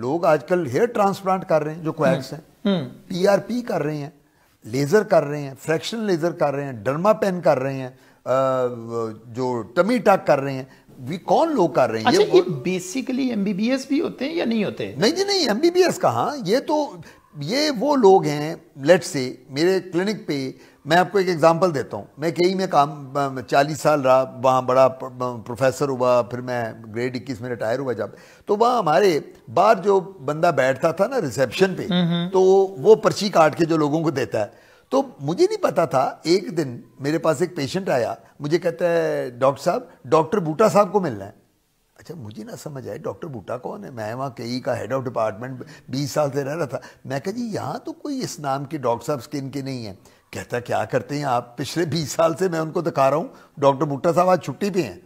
लोग आजकल hair transplant कर रहे हैं जो क्वैक्स हम्म, हैं पीआरपी हम्म। कर रहे हैं लेज़र कर रहे हैं फ्रैक्शन लेज़र कर रहे हैं डर्मा पेन कर रहे हैं जो टमी टक कर रहे हैं भी कौन लोग कर रहे हैं अच्छा, ये, ये बेसिकली एमबीबीएस भी होते हैं या नहीं होते हैं? नहीं जी नहीं एमबीबीएस कहा ये तो ये वो लोग हैं लेट से मेरे क्लिनिक पे मैं आपको एक एग्जांपल देता हूँ मैं कई में काम चालीस साल रहा वहाँ बड़ा प्रोफेसर हुआ फिर मैं ग्रेड इक्कीस में रिटायर हुआ जब तो वहाँ हमारे बाहर जो बंदा बैठता था ना रिसेप्शन पे हम्म, हम्म। तो वो पर्ची काट के जो लोगों को देता है तो मुझे नहीं पता था एक दिन मेरे पास एक पेशेंट आया मुझे कहता है डॉक्टर साहब डॉक्टर बूटा साहब को मिलना है अच्छा मुझे ना समझ आए डॉक्टर बूटा कौन है मैं वहाँ कई का हेड ऑफ डिपार्टमेंट बीस साल से रह रहा था मैं कहा जी यहाँ तो कोई इस नाम के डॉक्टर साहब स्किन के नहीं है कहता क्या करते हैं आप पिछले बीस साल से मैं उनको दिखा रहा हूँ डॉक्टर बूटा साहब आज छुट्टी पे हैं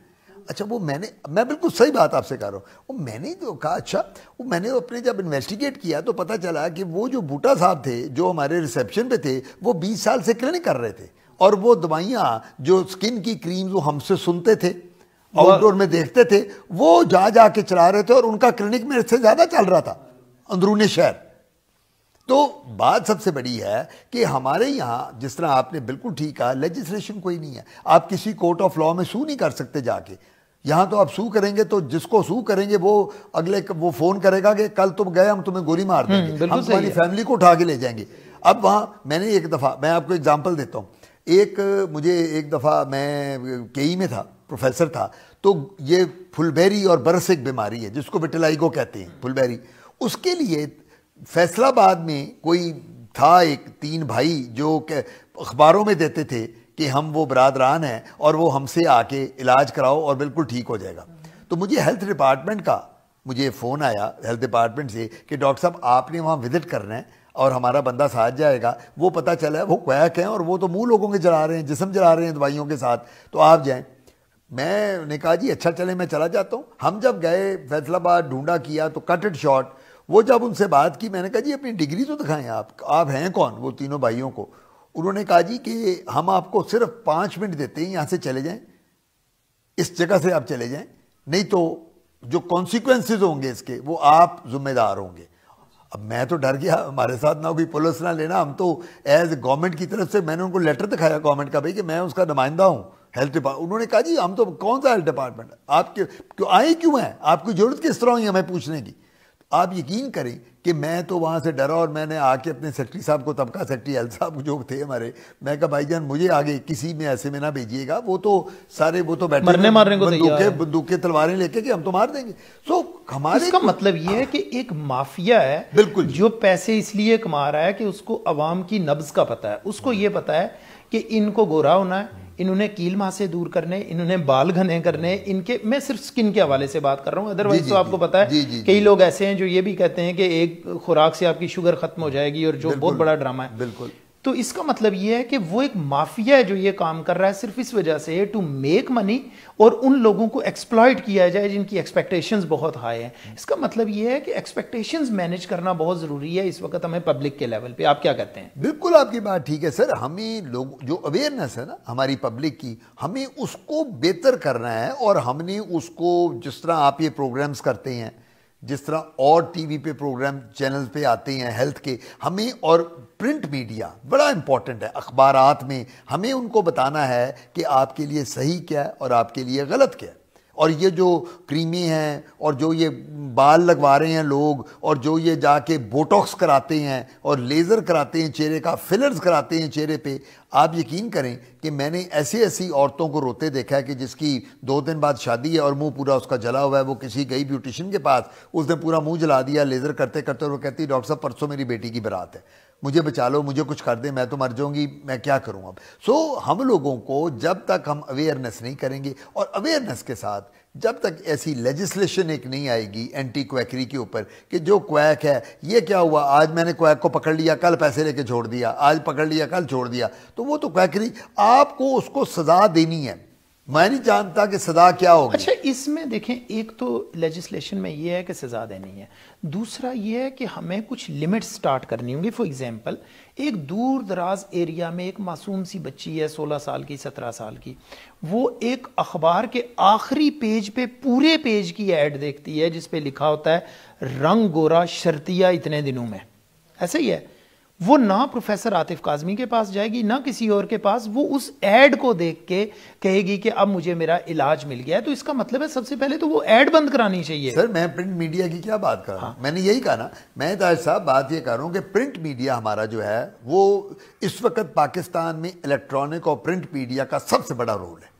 अच्छा वो मैंने मैं बिल्कुल सही बात आपसे कह रहा हूँ वो मैंने तो कहा अच्छा वो मैंने तो अपने जब इन्वेस्टिगेट किया तो पता चला कि वो जो बूटा साहब थे जो हमारे रिसेप्शन पे थे वो बीस साल से क्लिनिक कर रहे थे और वो दवाइयाँ जो स्किन की क्रीम्स वो हमसे सुनते थे आउटडोर में देखते थे वो जा जा के चला रहे थे और उनका क्लिनिक मेरे से ज़्यादा चल रहा था अंदरूनी शहर तो बात सबसे बड़ी है कि हमारे यहाँ जिस तरह आपने बिल्कुल ठीक कहा लेजिस्लेशन कोई नहीं है आप किसी कोर्ट ऑफ लॉ में सू नहीं कर सकते जाके यहाँ तो आप सू करेंगे तो जिसको सू करेंगे वो अगले वो फ़ोन करेगा कि कल तुम गए हम तुम्हें गोली मार हम्म, देंगे हम तुम्हारी फैमिली को उठा के ले जाएंगे अब वहाँ मैंने एक दफ़ा मैं आपको एग्ज़ाम्पल देता हूँ एक मुझे एक दफ़ा मैं केई में था प्रोफेसर था तो ये फुलबेरी और बरस एक बीमारी है जिसको विटलाइगो कहते हैं फुलबेरी उसके लिए फैसलाबाद में कोई था एक तीन भाई जो अखबारों में देते थे कि हम वो बरदरान हैं और वो हमसे आके इलाज कराओ और बिल्कुल ठीक हो जाएगा तो मुझे हेल्थ डिपार्टमेंट का मुझे फ़ोन आया हेल्थ डिपार्टमेंट से कि डॉक्टर साहब आपने वहाँ विज़िट करना है और हमारा बंदा साथ जाएगा वो पता चला है वो क्वैक हैं और वो तो मुँह लोगों के जला रहे हैं जिसम जला रहे हैं दवाइयों के साथ तो आप जाएँ मैं ने कहा जी अच्छा चले मैं चला जाता हूँ हम जब गए फैसलाबाद ढूंढा किया तो कट इट शॉर्ट वो जब उनसे बात की मैंने कहा जी अपनी डिग्री तो दिखाएं आप आप हैं कौन वो तीनों भाइयों को उन्होंने कहा जी कि हम आपको सिर्फ पाँच मिनट देते हैं यहाँ से चले जाएं इस जगह से आप चले जाएं नहीं तो जो कॉन्सिक्वेंसेज होंगे इसके वो आप जिम्मेदार होंगे अब मैं तो डर गया हमारे साथ ना कोई पुलिस ना लेना हम तो एज गवर्नमेंट की तरफ से मैंने उनको लेटर दिखाया गवर्नमेंट का भाई कि मैं उसका नुमाइंदा हूँ हेल्थ डिपार्टमेंट उन्होंने कहा जी हम तो कौन सा हेल्थ डिपार्टमेंट आपके क्यों आए क्यों हैं आपकी जरूरत किस तरह हुई हमें पूछने की तो आप यकीन करें कि मैं तो वहाँ से डरा और मैंने आके अपने सेक्रेटरी साहब को तबका सेक्रेटरी एल साहब जो थे हमारे मैं कहा भाई जान मुझे आगे किसी में ऐसे में ना भेजिएगा वो तो सारे वो तो बैठे मरने मारने को बंदूकें बंदूकें तलवारें लेके कि हम तो मार देंगे सो हमारे इसका मतलब ये है कि एक माफिया है बिल्कुल जो पैसे इसलिए कमा रहा है कि उसको अवाम की नब्ज का पता है उसको ये पता है कि इनको गोरा होना है इन्होंने कील माह से दूर करने इन्होंने बाल घने करने इनके मैं सिर्फ स्किन के हवाले से बात कर रहा हूँ अदरवाइज तो आपको पता है कई लोग ऐसे हैं जो ये भी कहते हैं कि एक खुराक से आपकी शुगर खत्म हो जाएगी और जो बहुत बड़ा ड्रामा है बिल्कुल तो इसका मतलब यह है कि वो एक माफिया है जो ये काम कर रहा है सिर्फ इस वजह से टू मेक मनी और उन लोगों को एक्सप्लॉयट किया जाए जिनकी एक्सपेक्टेशंस बहुत हाई हैं इसका मतलब ये है कि एक्सपेक्टेशंस मैनेज करना बहुत ज़रूरी है इस वक्त हमें पब्लिक के लेवल पे आप क्या कहते हैं बिल्कुल आपकी बात ठीक है सर हमें लोग जो अवेयरनेस है ना हमारी पब्लिक की हमें उसको बेहतर करना है और हमने उसको जिस तरह आप ये प्रोग्राम्स करते हैं जिस तरह और टीवी पे प्रोग्राम चैनल पे आते हैं हेल्थ के हमें और प्रिंट मीडिया बड़ा इंपॉर्टेंट है अखबार में हमें उनको बताना है कि आपके लिए सही क्या है और आपके लिए गलत क्या है और ये जो क्रीमी हैं और जो ये बाल लगवा रहे हैं लोग और जो ये जाके बोटॉक्स कराते हैं और लेज़र कराते हैं चेहरे का फिलर्स कराते हैं चेहरे पे आप यकीन करें कि मैंने ऐसी ऐसी औरतों को रोते देखा है कि जिसकी दो दिन बाद शादी है और मुंह पूरा उसका जला हुआ है वो किसी गई ब्यूटिशियन के पास उसने पूरा मुंह जला दिया लेज़र करते करते और वो कहती डॉक्टर साहब परसों मेरी बेटी की बरात है मुझे बचा लो मुझे कुछ कर दे मैं तो मर जाऊंगी मैं क्या करूं अब सो so, हम लोगों को जब तक हम अवेयरनेस नहीं करेंगे और अवेयरनेस के साथ जब तक ऐसी लेजिस्लेशन एक नहीं आएगी एंटी क्वैकरी के ऊपर कि जो क्वैक है ये क्या हुआ आज मैंने क्वैक को पकड़ लिया कल पैसे लेके छोड़ दिया आज पकड़ लिया कल छोड़ दिया तो वो तो क्वैकरी आपको उसको सज़ा देनी है मैं नहीं जानता कि सजा क्या होगी अच्छा इसमें देखें एक तो लेजिस्लेशन में ये है कि सजा देनी है दूसरा ये है कि हमें कुछ लिमिट स्टार्ट करनी होंगी फॉर एग्जांपल एक दूर दराज एरिया में एक मासूम सी बच्ची है 16 साल की 17 साल की वो एक अखबार के आखिरी पेज पे पूरे पेज की एड देखती है जिसपे लिखा होता है रंग गोरा शर्तिया इतने दिनों में ऐसे ही है वो ना प्रोफेसर आतिफ काजमी के पास जाएगी ना किसी और के पास वो उस एड को देख के कहेगी कि अब मुझे मेरा इलाज मिल गया है तो इसका मतलब है सबसे पहले तो वो एड बंद करानी चाहिए सर मैं प्रिंट मीडिया की क्या बात कर रहा हूँ हाँ। मैंने यही कहा ना मैं ताज साहब बात ये कर रहा हूँ कि प्रिंट मीडिया हमारा जो है वो इस वक्त पाकिस्तान में इलेक्ट्रॉनिक और प्रिंट मीडिया का सबसे बड़ा रोल है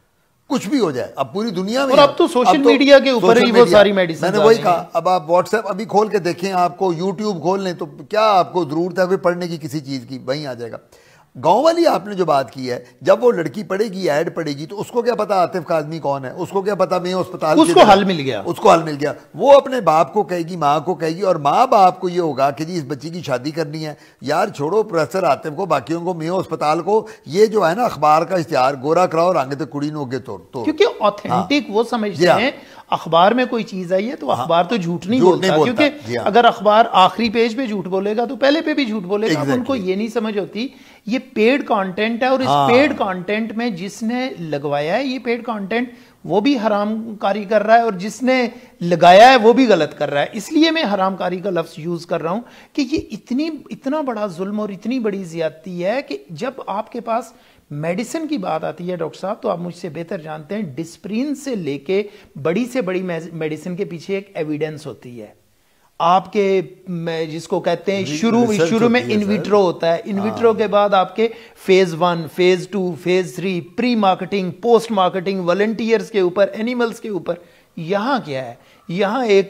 कुछ भी हो जाए अब पूरी दुनिया में और अब तो सोशल तो मीडिया के ऊपर ही वो सारी मेडिसिन मैंने वही कहा अब आप व्हाट्सएप अभी खोल के देखें आपको यूट्यूब खोल लें तो क्या आपको ज़रूरत है अभी पढ़ने की किसी चीज़ की वहीं आ जाएगा गांव वाली आपने जो बात की है जब वो लड़की पड़ेगी ऐड पड़ेगी तो उसको क्या पता आतिफ काजमी कौन है उसको क्या पता मैं अस्पताल उसको हल मिल गया उसको हल मिल गया वो अपने बाप को कहेगी माँ को कहेगी और माँ बाप को ये होगा कि जी इस बच्ची की शादी करनी है यार छोड़ो प्रोफेसर आतिफ को बाकियों को मैं अस्पताल को ये जो है ना अखबार का इश्तेहार गोरा कराओ रंग तो कुड़ी नोगे तोड़ तो क्योंकि ऑथेंटिक हाँ। वो समझते हाँ। हैं अखबार में कोई चीज़ आई है तो हाँ। अखबार तो झूठ नहीं बोलता क्योंकि हाँ। अगर अखबार आखिरी पेज पे झूठ बोलेगा तो पहले पे भी झूठ बोलेगा उनको ये नहीं समझ होती ये पेड कंटेंट है और इस पेड हाँ। कंटेंट में जिसने लगवाया है ये पेड कंटेंट वो भी हरामकारी कर रहा है और जिसने लगाया है वो भी गलत कर रहा है इसलिए मैं हरामकारी का लफ्ज़ यूज़ कर रहा हूँ कि ये इतनी इतना बड़ा जुल्म और इतनी बड़ी ज्यादती है कि जब आपके पास मेडिसिन की बात आती है डॉक्टर साहब तो आप मुझसे बेहतर जानते हैं डिस्प्रीन से लेके बड़ी से बड़ी मेडिसिन के पीछे एक एविडेंस होती है आपके मैं जिसको कहते हैं शुरू शुरू में इनविट्रो होता है इनविट्रो हाँ। के बाद आपके phase one phase two phase three pre marketing post marketing volunteers के ऊपर एनिमल्स के ऊपर यहाँ क्या है यहाँ एक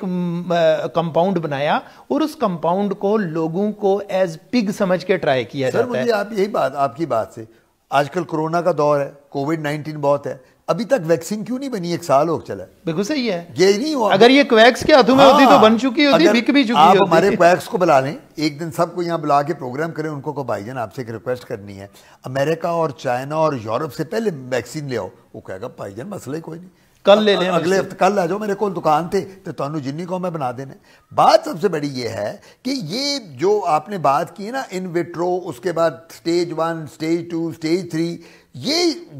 कंपाउंड बनाया और उस कंपाउंड को लोगों को एज पिग समझ के ट्राई किया सर, जाता मुझे है आप यही बात आपकी बात से आजकल कोरोना का दौर है कोविड नाइन्टीन बहुत है अभी तक वैक्सीन क्यों नहीं बनी एक साल हो चला बिल्कुल सही है ये नहीं हुआ अगर ये क्वैक्स के हाथों में होती तो हाँ। बन चुकी होती बिक भी चुकी आप हमारे क्वैक्स को बुला लें एक दिन सबको यहाँ बुला के प्रोग्राम करें उनको को भाईजान आपसे एक रिक्वेस्ट करनी है अमेरिका और चाइना और यूरोप से पहले वैक्सीन ले आओ वो कहेगा भाईजान मसला ही कोई नहीं कल ले लें अगले हफ्ते कल आ जाओ मेरे को दुकान थे तो तुम जिन्नी कौमें बना देने बात सबसे बड़ी ये है कि ये जो आपने बात की है ना इन विट्रो उसके बाद stage one stage two stage three ये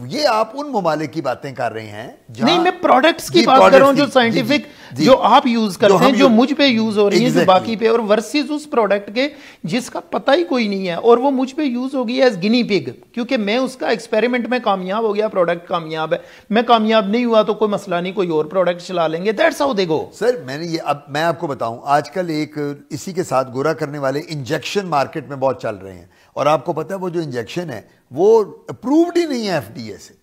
ये आप उन ममालिक की बातें कर रहे हैं नहीं मैं प्रोडक्ट्स की बात कर रहा हूं जो साइंटिफिक जो आप यूज करते हैं जो मुझ पे यूज हो रही exactly. है जो बाकी पे और वर्सेस उस प्रोडक्ट के जिसका पता ही कोई नहीं है और वो मुझ पे यूज होगी एज गिनी पिग क्योंकि मैं उसका एक्सपेरिमेंट में कामयाब हो गया प्रोडक्ट कामयाब है मैं कामयाब नहीं हुआ तो कोई मसला नहीं कोई और प्रोडक्ट चला लेंगे that's how they go sir मैंने ये अब मैं आपको बताऊं आजकल एक इसी के साथ गोरा करने वाले इंजेक्शन मार्केट में बहुत चल रहे हैं और आपको पता है वो जो इंजेक्शन है वो अप्रूव्ड ही नहीं है एफडीए से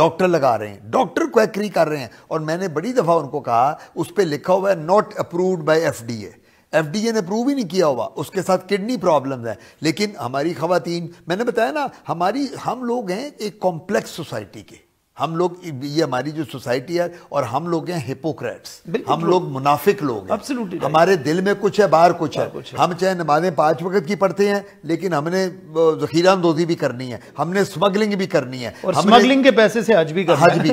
डॉक्टर लगा रहे हैं डॉक्टर क्वैकरी कर रहे हैं और मैंने बड़ी दफ़ा उनको कहा उस पर लिखा हुआ है not approved by FDA FDA ने प्रूव ही नहीं किया हुआ उसके साथ किडनी प्रॉब्लम है लेकिन हमारी खातन मैंने बताया ना हमारी हम लोग हैं एक कॉम्प्लेक्स सोसाइटी के हम लोग ये हमारी जो सोसाइटी है और हम लोग हैं हिपोक्रेट्स हम लोग मुनाफिक लोग हैं हमारे दिल में कुछ है बाहर कुछ, है।, कुछ है हम चाहे नमाजें पांच वक्त की पढ़ते हैं लेकिन हमने जखीरा अंदोजी भी करनी है हमने स्मगलिंग भी करनी है और स्मगलिंग के पैसे से हज भी हज भी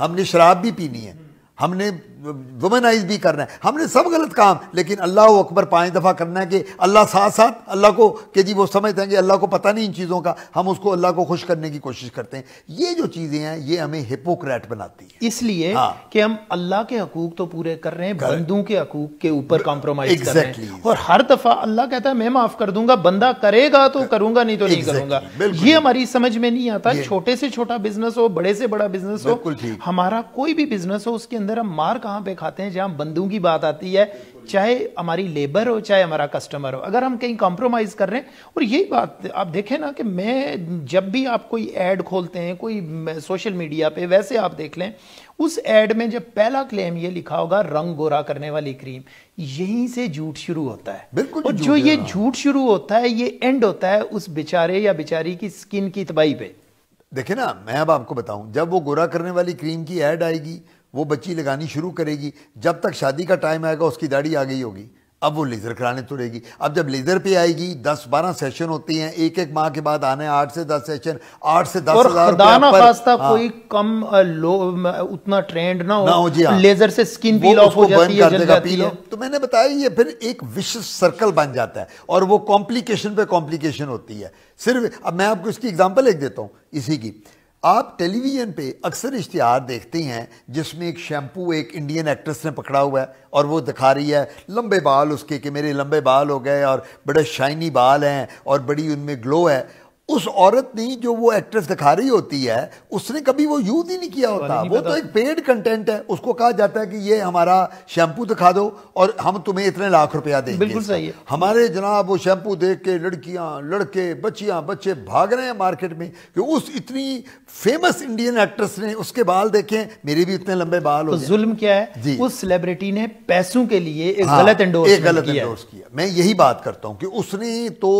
हमने शराब भी पीनी है हमने वुमेनाइज भी करना है हमने सब गलत काम लेकिन अल्लाह अकबर पाँच दफ़ा करना है कि अल्लाह साथ साथ अल्लाह को कि जी वो समझते हैं कि अल्लाह को पता नहीं इन चीज़ों का हम उसको अल्लाह को खुश करने की कोशिश करते हैं ये जो चीज़ें हैं ये हमें हिपोक्रेट बनाती है इसलिए हाँ। कि हम अल्लाह के हकूक तो पूरे कर रहे हैं बंदों के हकूक के ऊपर कॉम्प्रोमाइज एग्जैक्टली और हर दफ़ा अल्लाह कहता है मैं माफ़ कर दूंगा बंदा करेगा तो करूंगा नहीं तो नहीं करूंगा ये हमारी समझ में नहीं आता छोटे से छोटा बिजनेस हो बड़े से बड़ा बिजनेस हो हमारा कोई भी बिजनेस हो उसके अंदर हम मार कहाँ वहाँ पे खाते हैं जहाँ बंदों की बात आती है चाहे हमारी लेबर हो चाहे हमारा कस्टमर हो अगर हम कहीं कॉम्प्रोमाइज़ कर रहे हैं और यही बात आप देखें ना कि मैं जब भी आप कोई ऐड खोलते हैं कोई सोशल मीडिया पे वैसे आप देख लें उस ऐड में जब पहला क्लेम ये लिखा होगा रंग गोरा करने वाली क्रीम यहीं से झूठ शुरू होता है बिल्कुल और जो ये हाँ। झूठ शुरू होता है ये एंड होता है उस बेचारे या बेचारी की स्किन की तबाही पे देखिए ना मैं अब आपको बताऊं जब वो गोरा करने वाली क्रीम की एड आएगी वो बच्ची लगानी शुरू करेगी जब तक शादी का टाइम आएगा उसकी दाढ़ी आ गई होगी अब वो लेज़र कराने तुरेगी अब जब लेज़र पे आएगी दस बारह सेशन होती हैं एक एक माह के बाद आने हैं आठ से दस सेशन आठ से दस हजार हाँ, कोई कम लो उतना ट्रेंड ना हो, ना हो जी हाँ, लेज़र से स्किन पील ऑफ हो जाती है, जाती पील है। तो मैंने बताया ये फिर एक विश सर्कल बन जाता है और वो कॉम्प्लिकेशन पे कॉम्प्लिकेशन होती है सिर्फ अब मैं आपको इसकी एग्जाम्पल एक देता हूँ इसी की आप टेलीविज़न पे अक्सर इश्तहार देखते हैं जिसमें एक शैम्पू एक इंडियन एक्ट्रेस ने पकड़ा हुआ है और वो दिखा रही है लंबे बाल उसके कि मेरे लंबे बाल हो गए और बड़े शाइनी बाल हैं और बड़ी उनमें ग्लो है उस औरत ने जो वो एक्ट्रेस दिखा रही होती है उसने कभी वो यूज ही नहीं किया होता नहीं वो तो एक पेड कंटेंट है उसको कहा जाता है कि ये हमारा शैम्पू दिखा दो और हम तुम्हें इतने लाख रुपया देंगे बिल्कुल सही है हमारे जनाब वो शैम्पू देख के लड़कियां लड़के बच्चियां बच्चे भाग रहे हैं मार्केट में कि उस इतनी फेमस इंडियन एक्ट्रेस ने उसके बाल देखे मेरे भी इतने लंबे बाल हो तो जुल्म क्या है उस सेलिब्रिटी ने पैसों के लिए हाँ, गलत एंडोर्स किया मैं यही बात करता हूँ कि उसने तो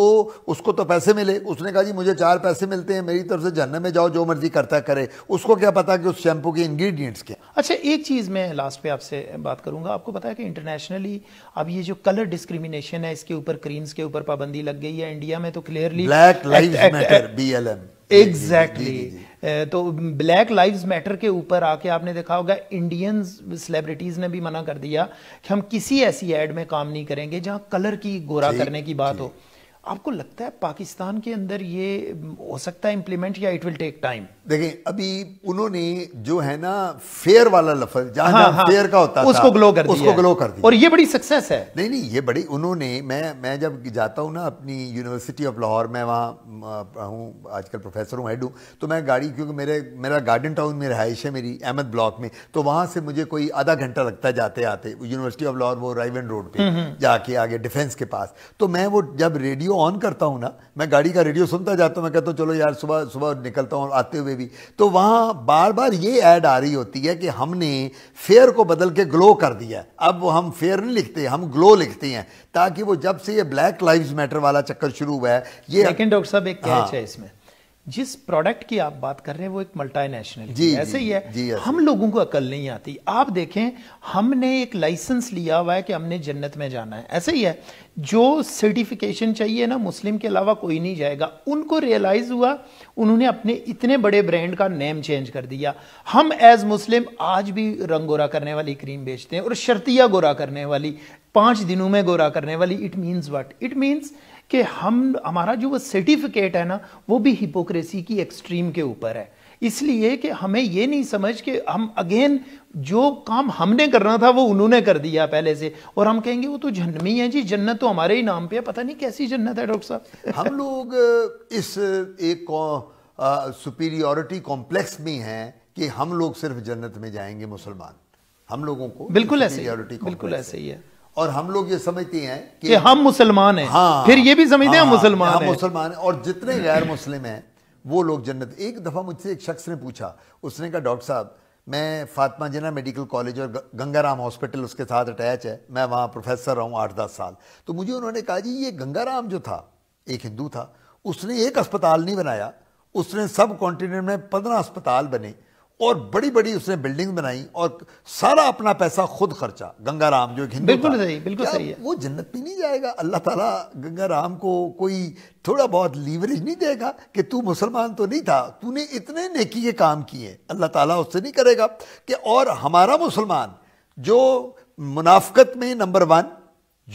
उसको तो पैसे मिले उसने कहा जी मुझे चार पैसे मिलते हैं मेरी तरफ से जहनम में जाओ जो मर्जी करता करे उसको क्या पता कि उस शैम्पू के इंग्रेडिएंट्स क्या अच्छा एक चीज़ मैं लास्ट पे आपसे बात करूंगा आपको पता है कि इंटरनेशनली अब ये जो कलर डिस्क्रिमिनेशन है इसके ऊपर क्रीम्स के ऊपर पाबंदी लग गई है इंडिया में तो clearly black life matter B L M exactly तो ब्लैक लाइव्स मैटर के ऊपर आके आपने देखा होगा इंडियन सेलिब्रिटीज ने भी मना कर दिया कि हम किसी ऐसी एड में काम नहीं करेंगे जहां कलर की गोरा करने की बात हो आपको लगता है पाकिस्तान के अंदर ये हो सकता है इम्प्लीमेंट या इट विल टेक टाइम देखिए अभी उन्होंने जो है ना फेयर वाला लफ्ज जहां हाँ, हाँ, फेयर का होता उसको ग्लो कर उसको ग्लो कर दिया और ये बड़ी सक्सेस है नहीं नहीं ये बड़ी उन्होंने मैं मैं जब जाता हूँ ना अपनी यूनिवर्सिटी ऑफ लाहौर मैं वहाँ हूँ आजकल प्रोफेसर हूँ हेड हूँ तो मैं गाड़ी क्योंकि मेरे मेरा गार्डन टाउन में रहाइश है मेरी अहमद ब्लॉक में तो वहाँ से मुझे कोई आधा घंटा लगता है जाते आते यूनिवर्सिटी ऑफ लाहौर वो राइवन रोड पर जाके आगे डिफेंस के पास तो मैं वो जब रेडियो ऑन करता हूँ ना मैं गाड़ी का रेडियो सुनता जाता हूँ मैं कहता हूँ चलो यार सुबह सुबह निकलता हूँ आते हुए भी तो वहाँ बार बार ये ऐड आ रही होती है कि हमने फेयर को बदल के ग्लो कर दिया अब हम फेयर नहीं लिखते हम ग्लो लिखते हैं ताकि वो जब से ये ब्लैक लाइव मैटर वाला चक्कर शुरू हुआ है ये डॉक्टर साहब एक कैच हाँ, है इसमें जिस प्रोडक्ट की आप बात कर रहे हैं वो एक मल्टीनेशनल जी, ऐसे ही है जी, हम लोगों को अकल नहीं आती आप देखें हमने एक लाइसेंस लिया हुआ है कि हमने जन्नत में जाना है ऐसे ही है जो सर्टिफिकेशन चाहिए ना मुस्लिम के अलावा कोई नहीं जाएगा उनको रियलाइज हुआ उन्होंने अपने इतने बड़े ब्रांड का नेम चेंज कर दिया हम एज मुस्लिम आज भी रंग गोरा करने वाली क्रीम बेचते हैं और शर्तिया गोरा करने वाली पांच दिनों में गोरा करने वाली it means what it means कि हम हमारा जो वो सर्टिफिकेट है ना वो भी हिपोक्रेसी की एक्सट्रीम के ऊपर है इसलिए कि हमें ये नहीं समझ कि हम अगेन जो काम हमने करना था वो उन्होंने कर दिया पहले से और हम कहेंगे वो तो जन्मी है जी जन्नत तो हमारे ही नाम पे है पता नहीं कैसी जन्नत है डॉक्टर साहब हम लोग इस एक सुपीरियोरिटी कॉम्प्लेक्स में हैं कि हम लोग सिर्फ जन्नत में जाएंगे मुसलमान हम लोगों को बिल्कुल ऐसे बिल्कुल ऐसे ही है और हम लोग ये समझते हैं कि, कि हम मुसलमान हैं हाँ फिर ये भी समझते हाँ, हैं मुसलमान हम मुसलमान हैं और जितने गैर मुस्लिम हैं वो लोग जन्नत एक दफ़ा मुझसे एक शख्स ने पूछा उसने कहा डॉक्टर साहब मैं फातिमा जिना मेडिकल कॉलेज और गंगाराम हॉस्पिटल उसके साथ अटैच है मैं वहाँ प्रोफेसर रहा हूँ आठ दस साल तो मुझे उन्होंने कहा जी ये गंगाराम जो था एक हिंदू था उसने एक अस्पताल नहीं बनाया उसने सब कॉन्टिनेंट में पंद्रह अस्पताल बने और बड़ी बड़ी उसने बिल्डिंग बनाई और सारा अपना पैसा खुद खर्चा गंगा राम जो एक हिंदू बिल्कुल सही बिल्कुल सही है वो जन्नत भी नहीं जाएगा अल्लाह ताला गंगा राम को कोई थोड़ा बहुत लीवरेज नहीं देगा कि तू मुसलमान तो नहीं था तूने इतने नेकी के काम किए अल्लाह ताला उससे नहीं करेगा कि और हमारा मुसलमान जो मुनाफ्त में नंबर वन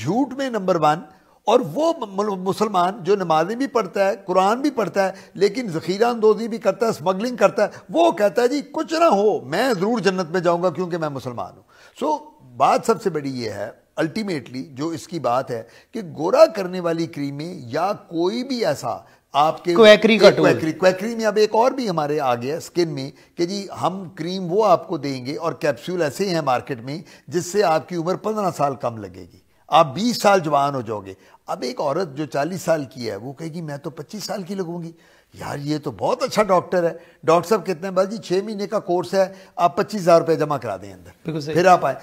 झूठ में नंबर वन और वो मुसलमान जो नमाजें भी पढ़ता है कुरान भी पढ़ता है लेकिन ज़खीरा अंदोजी भी करता है स्मगलिंग करता है वो कहता है जी कुछ ना हो मैं ज़रूर जन्नत में जाऊँगा क्योंकि मैं मुसलमान हूँ सो बात सबसे बड़ी ये है अल्टीमेटली जो इसकी बात है कि गोरा करने वाली क्रीमें या कोई भी ऐसा आपके क्वैकरी का क्वैकरी क्वैकरी में अब एक और भी हमारे आ गया स्किन में कि जी हम क्रीम वो आपको देंगे और कैप्सूल ऐसे ही हैं मार्केट में जिससे आपकी उम्र पंद्रह साल कम लगेगी आप 20 साल जवान हो जाओगे अब एक औरत जो 40 साल की है वो कहेगी मैं तो 25 साल की लगूंगी यार ये तो बहुत अच्छा डॉक्टर है डॉक्टर साहब कितने हैं जी छः महीने का कोर्स है आप पच्चीस हज़ार रुपये जमा करा दें अंदर फिर आप आए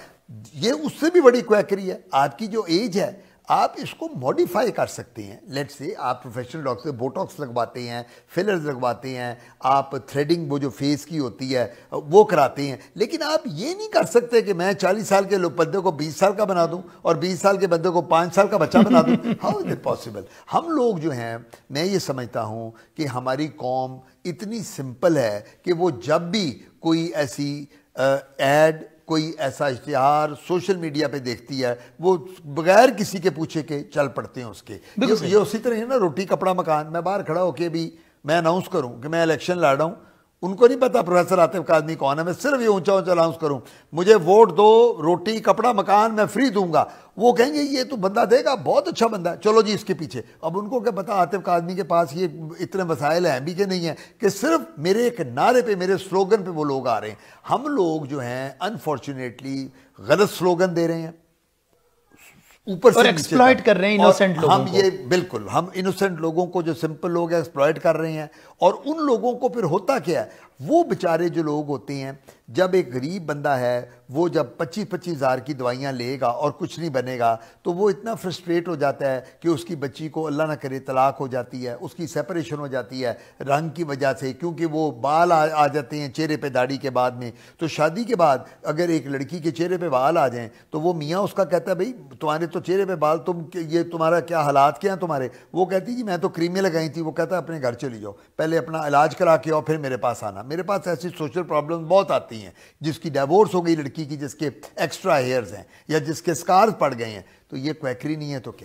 ये उससे भी बड़ी क्वैकरी है आपकी जो एज है आप इसको मॉडिफाई कर सकते हैं लेट्स से आप प्रोफेशनल डॉक्टर बोटॉक्स लगवाते हैं फिलर्स लगवाते हैं आप थ्रेडिंग वो जो फेस की होती है वो कराते हैं लेकिन आप ये नहीं कर सकते कि मैं चालीस साल के बंदे को बीस साल का बना दूँ और बीस साल के बंदे को पाँच साल का बच्चा बना दूँ हाउ इज़ इट पॉसिबल हम लोग जो हैं मैं ये समझता हूँ कि हमारी कॉम इतनी सिंपल है कि वो जब भी कोई ऐसी एड कोई ऐसा इश्तहार सोशल मीडिया पे देखती है वो बगैर किसी के पूछे के चल पड़ते हैं उसके ये, ये उसी तरह है ना रोटी कपड़ा मकान मैं बाहर खड़ा होके भी मैं अनाउंस करूँ कि मैं इलेक्शन लड़ रहा हूँ उनको नहीं पता प्रोफेसर आतिफ का आदमी कौन है मैं सिर्फ ये ऊंचा ऊंचा अनाउंस करूं मुझे वोट दो रोटी कपड़ा मकान मैं फ्री दूंगा वो कहेंगे ये तो बंदा देगा बहुत अच्छा बंदा है चलो जी इसके पीछे अब उनको क्या पता आतिफ का आदमी के पास ये इतने वसाइल हैं भी के नहीं है कि सिर्फ मेरे एक नारे पे मेरे स्लोगन पे वो लोग आ रहे हैं हम लोग जो हैं अनफॉर्चुनेटली गलत स्लोगन दे रहे हैं ऊपर से एक्सप्लॉइट कर रहे हैं इनोसेंट लोगों हम ये बिल्कुल हम इनोसेंट लोगों को जो सिंपल लोग हैं एक्सप्लॉइट कर रहे हैं और उन लोगों को फिर होता क्या है वो बेचारे जो लोग होते हैं जब एक गरीब बंदा है वो जब पच्चीस पच्चीस हज़ार की दवाइयाँ लेगा और कुछ नहीं बनेगा तो वो इतना फ्रस्ट्रेट हो जाता है कि उसकी बच्ची को अल्लाह ना करे तलाक हो जाती है उसकी सेपरेशन हो जाती है रंग की वजह से क्योंकि वो बाल आ, आ जाते हैं चेहरे पे दाढ़ी के बाद में तो शादी के बाद अगर एक लड़की के चेहरे पे बाल आ जाएँ तो वो मियाँ उसका कहता है भाई तुम्हारे तो चेहरे पर बाल तुम ये तुम्हारा क्या हालात क्या हैं तुम्हारे वो कहती जी मैं तो क्रीमें लगाई थी वो कहता है अपने घर चली जाओ पहले अपना इलाज करा के आओ फिर मेरे पास आना मेरे पास ऐसी सोशल प्रॉब्लम बहुत आती हैं जिसकी डाइवोर्स हो गई लड़की लड़की की जिसके एक्स्ट्रा हेयर्स हैं या जिसके स्कार्स पड़ गए हैं तो ये क्वैकरी नहीं है तो क्या